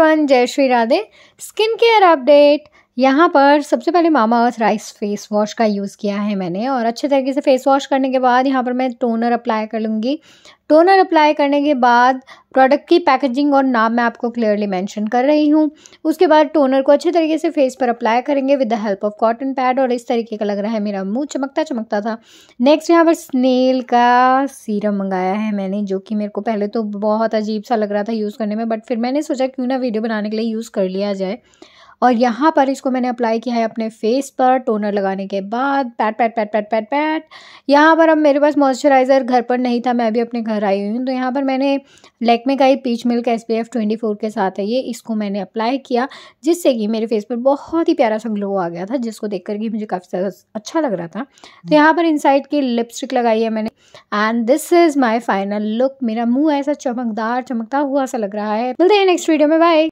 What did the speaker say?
everyone जय Shri Radhe skin care update यहाँ पर सबसे पहले Mamaearth rice face wash का यूज़ किया है मैंने और अच्छे तरीके से फेस वॉश करने के बाद यहाँ पर मैं टोनर अप्लाई कर लूँगी टोनर अप्लाई करने के बाद प्रोडक्ट की पैकेजिंग और नाम मैं आपको क्लियरली मेंशन कर रही हूँ उसके बाद टोनर को अच्छे तरीके से फेस पर अप्लाई करेंगे with the help of cotton pad और इस तरीके का लग रहा है मेरा मुँह चमकता चमकता था नेक्स्ट यहाँ पर स्नेल का सीरम मंगाया है मैंने जो कि मेरे को पहले तो बहुत अजीब सा लग रहा था यूज़ करने में बट फिर मैंने सोचा क्यों ना वीडियो बनाने के लिए यूज़ कर लिया जाए और यहाँ पर इसको मैंने अप्लाई किया है अपने फेस पर टोनर लगाने के बाद pat pat pat pat pat pat यहाँ पर अब मेरे पास मॉइस्चराइज़र घर पर नहीं था मैं अभी अपने घर आई हुई हूँ तो यहाँ पर मैंने लैकमे का ही पीच मिल्क एस पी के साथ है ये इसको मैंने अप्लाई किया जिससे कि मेरे फेस पर बहुत ही प्यारा सा ग्लो आ गया था जिसको देख करके मुझे काफ़ी ज़्यादा अच्छा लग रहा था तो यहाँ पर इन की लिपस्टिक लगाई है मैंने and this is my final look मेरा मुँह ऐसा चमकदार चमकता हुआ सा लग रहा है मिलते हैं नेक्स्ट वीडियो में बाय